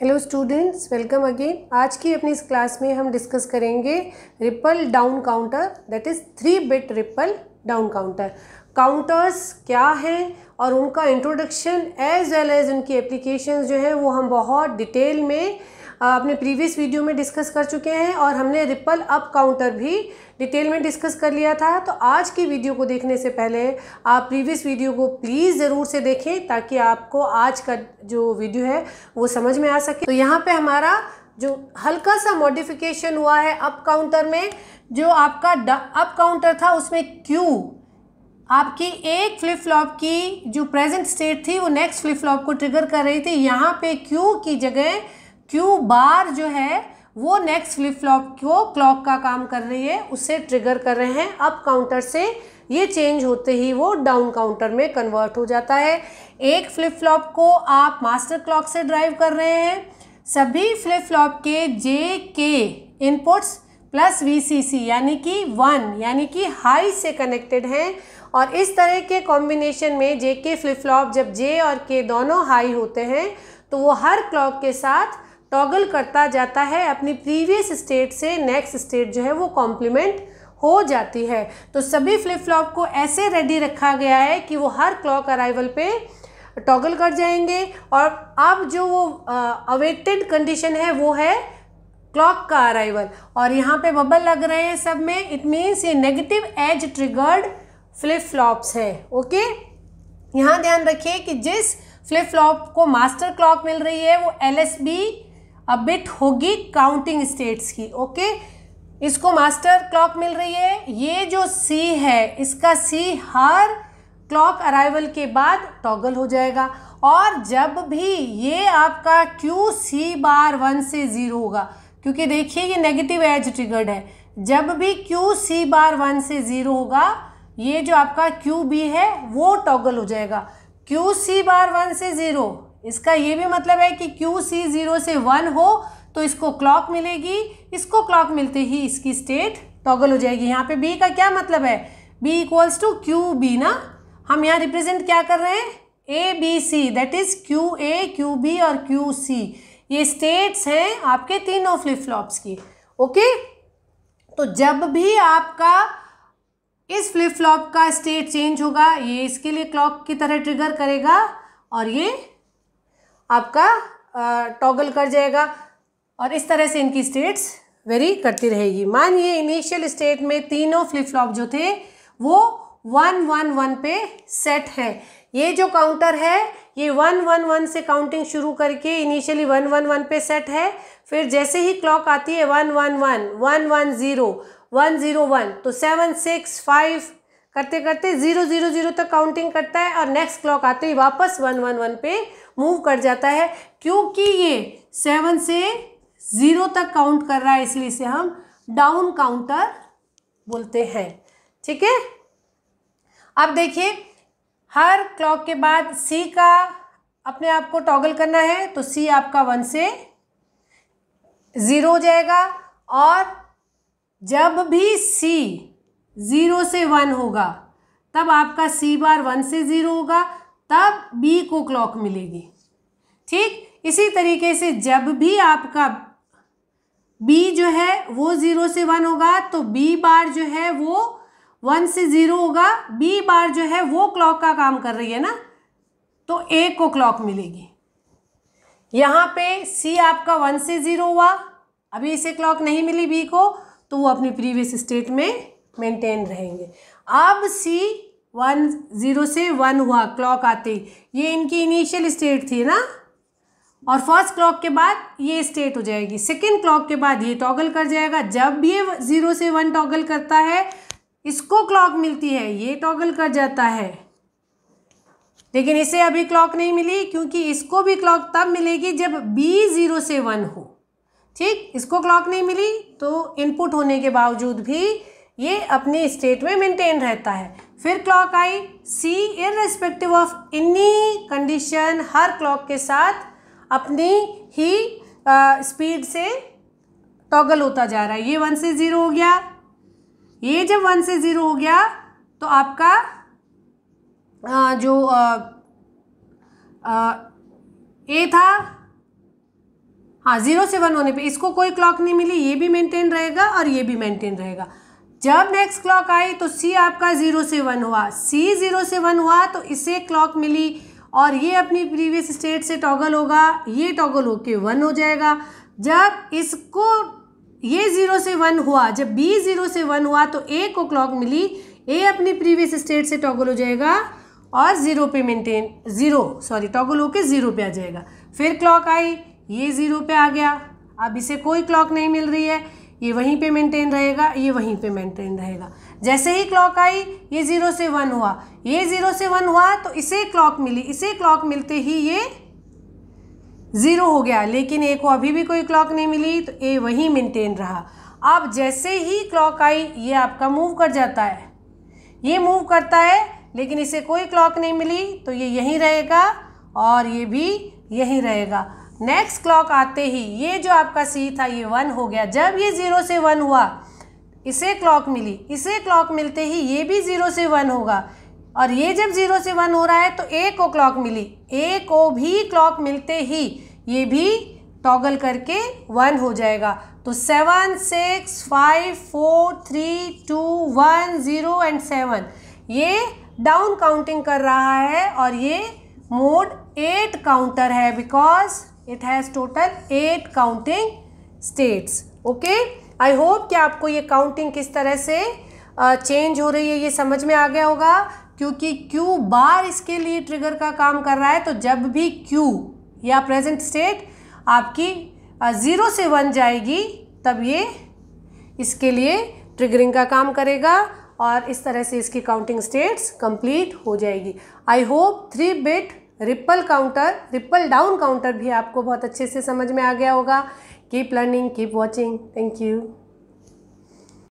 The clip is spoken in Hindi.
हेलो स्टूडेंट्स वेलकम अगेन आज की अपनी इस क्लास में हम डिस्कस करेंगे ripple down counter that is three bit ripple down counter counters क्या हैं और उनका इंट्रोडक्शन एज वेल एज उनकी एप्लीकेशन जो है वो हम बहुत डिटेल में अपने प्रीवियस वीडियो में डिस्कस कर चुके हैं और हमने रिपल अप काउंटर भी डिटेल में डिस्कस कर लिया था तो आज की वीडियो को देखने से पहले आप प्रीवियस वीडियो को प्लीज़ ज़रूर से देखें ताकि आपको आज का जो वीडियो है वो समझ में आ सके तो यहाँ पर हमारा जो हल्का सा मॉडिफिकेशन हुआ है अप काउंटर में जो आपका अप काउंटर था उसमें क्यू आपकी एक फ्लिप फ्लॉप की जो प्रेजेंट स्टेट थी वो नेक्स्ट फ्लिप फ्लॉप को ट्रिगर कर रही थी यहाँ पे क्यू की जगह क्यू बार जो है वो नेक्स्ट फ्लिप फ्लॉप को क्लॉक का काम कर रही है उससे ट्रिगर कर रहे हैं अप काउंटर से ये चेंज होते ही वो डाउन काउंटर में कन्वर्ट हो जाता है एक फ्लिप फ्लॉप को आप मास्टर क्लॉक से ड्राइव कर रहे हैं सभी फ्लिप फ्लॉप के जे के इनपुट्स प्लस वीसीसी यानी कि वन यानी कि हाई से कनेक्टेड हैं और इस तरह के कॉम्बिनेशन में जे के फ्लिप फ्लॉप जब जे और के दोनों हाई होते हैं तो वो हर क्लॉक के साथ टॉगल करता जाता है अपनी प्रीवियस स्टेट से नेक्स्ट स्टेट जो है वो कॉम्प्लीमेंट हो जाती है तो सभी फ्लिप फ्लॉप को ऐसे रेडी रखा गया है कि वो हर क्लॉक अराइवल पे टॉगल कर जाएंगे और अब जो वो अवेटेड कंडीशन है वो है क्लॉक का अराइवल और यहाँ पे बबल लग रहे हैं सब में इट मीन्स ये negative edge triggered flip flops है ओके यहाँ ध्यान रखिए कि जिस फ्लिप फ्लॉप को मास्टर क्लॉक मिल रही है वो एल एस बी अब बिट होगी काउंटिंग स्टेट्स की ओके इसको मास्टर क्लॉक मिल रही है ये जो सी है इसका सी हर क्लॉक अराइवल के बाद टॉगल हो जाएगा और जब भी ये आपका क्यू सी बार वन से ज़ीरो होगा क्योंकि देखिए ये नेगेटिव एज ट्रिगर्ड है जब भी क्यू सी बार वन से ज़ीरो होगा ये जो आपका क्यू बी है वो टॉगल हो जाएगा क्यू सी बार वन से ज़ीरो इसका ये भी मतलब है कि क्यू सी ज़ीरो से वन हो तो इसको क्लॉक मिलेगी इसको क्लॉक मिलते ही इसकी स्टेट टॉगल हो जाएगी यहाँ पे बी का क्या मतलब है B equals to Q B ना हम यहाँ रिप्रेजेंट क्या कर रहे हैं A B C that is Q A Q B और क्यू सी ये स्टेट्स हैं आपके तीनों फ्लिप फ्लॉप्स की ओके तो जब भी आपका इस फ्लिप फ्लॉप का स्टेट चेंज होगा ये इसके लिए क्लॉक की तरह ट्रिगर करेगा और ये आपका टॉगल कर जाएगा और इस तरह से इनकी स्टेट्स वेरी करती रहेगी मानिए इनिशियल स्टेट में तीनों फ्लिप फ्लॉप जो थे वो वन वन वन पे सेट है ये जो काउंटर है ये वन वन वन से काउंटिंग शुरू करके इनिशियली वन वन वन पे सेट है फिर जैसे ही क्लॉक आती है one one one one one zero one zero one तो सेवन सिक्स फाइव करते करते ज़ीरो ज़ीरो ज़ीरो तक काउंटिंग करता है और नेक्स्ट क्लॉक आते ही वापस वन वन वन पे मूव कर जाता है क्योंकि ये सेवन से ज़ीरो तक काउंट कर रहा है इसलिए इसे हम डाउन काउंटर बोलते हैं ठीक है अब देखिए हर क्लॉक के बाद सी का अपने आप को टॉगल करना है तो सी आपका वन से ज़ीरो हो जाएगा और जब भी सी ज़ीरो से वन होगा तब आपका सी बार वन से ज़ीरो होगा तब बी को क्लॉक मिलेगी ठीक इसी तरीके से जब भी आपका बी जो है वो ज़ीरो से वन होगा तो बी बार जो है वो वन से ज़ीरो होगा बी बार जो है वो क्लॉक का काम कर रही है ना तो ए को क्लॉक मिलेगी यहाँ पे सी आपका वन से ज़ीरो हुआ अभी इसे क्लॉक नहीं मिली बी को तो वो अपनी प्रीवियस स्टेट में मेंटेन रहेंगे अब सी वन ज़ीरो से वन हुआ क्लॉक आते ही ये इनकी इनिशियल स्टेट थी ना और फर्स्ट क्लॉक के बाद ये स्टेट हो जाएगी सेकेंड क्लॉक के बाद ये टॉगल कर जाएगा जब ये ज़ीरो से वन टॉगल करता है इसको क्लॉक मिलती है ये टॉगल कर जाता है लेकिन इसे अभी क्लॉक नहीं मिली क्योंकि इसको भी क्लॉक तब मिलेगी जब बी ज़ीरो से वन हो ठीक इसको क्लॉक नहीं मिली तो इनपुट होने के बावजूद भी ये अपनी स्टेट में मेंटेन रहता है फिर क्लॉक आई सी इन रेस्पेक्टिव ऑफ इन्हीं कंडीशन हर क्लॉक के साथ अपनी ही स्पीड से टॉगल होता जा रहा है ये वन से ज़ीरो हो गया ये जब वन से ज़ीरो हो गया तो आपका आ, जो ए था हाँ ज़ीरो से वन होने पे इसको कोई क्लॉक नहीं मिली ये भी मेंटेन रहेगा और ये भी मेंटेन रहेगा जब नेक्स्ट क्लॉक आई तो सी आपका ज़ीरो से वन हुआ सी ज़ीरो से वन हुआ तो इसे क्लॉक मिली और ये अपनी प्रीवियस स्टेट से टॉगल होगा ये टॉगल होके वन हो जाएगा जब इसको ये ज़ीरो से वन हुआ जब बी ज़ीरो से वन हुआ तो ए को क्लॉक मिली ए अपनी प्रीवियस स्टेट से टॉगल हो जाएगा और ज़ीरो पे मेंटेन ज़ीरो सॉरी टॉगल होके ज़ीरो पे आ जाएगा फिर क्लॉक आई ये ज़ीरो पे आ गया अब इसे कोई क्लॉक नहीं मिल रही है ये वहीं पे मेंटेन रहेगा ये वहीं पे मेंटेन रहेगा जैसे ही क्लॉक आई ये ज़ीरो से वन हुआ ये ज़ीरो से वन हुआ तो इसे क्लॉक मिली इसे क्लॉक मिलते ही ये ज़ीरो हो गया लेकिन ए को अभी भी कोई क्लॉक नहीं मिली तो ए वहीं मेंटेन रहा अब जैसे ही क्लॉक आई ये आपका मूव कर जाता है ये मूव करता है लेकिन इसे कोई क्लॉक नहीं मिली तो ये यहीं रहेगा और ये भी यहीं रहेगा नेक्स्ट क्लॉक आते ही ये जो आपका सी था ये वन हो गया जब ये ज़ीरो से वन हुआ इसे क्लॉक मिली इसे क्लॉक मिलते ही ये भी ज़ीरो से वन होगा और ये जब ज़ीरो से वन हो रहा है तो ए को क्लॉक मिली ए को भी क्लॉक मिलते ही ये भी टॉगल करके वन हो जाएगा तो seven six five four three two one zero and seven ये डाउन काउंटिंग कर रहा है और ये मोड एट काउंटर है because it has total eight counting states okay I hope कि आपको ये काउंटिंग किस तरह से चेंज uh, हो रही है ये समझ में आ गया होगा क्योंकि क्यू बार इसके लिए ट्रिगर का काम कर रहा है तो जब भी क्यू या प्रेजेंट स्टेट आपकी ज़ीरो से वन जाएगी तब ये इसके लिए ट्रिगरिंग का काम करेगा और इस तरह से इसकी काउंटिंग स्टेट्स कंप्लीट हो जाएगी I hope three bit ripple counter ripple down counter भी आपको बहुत अच्छे से समझ में आ गया होगा keep learning keep watching thank you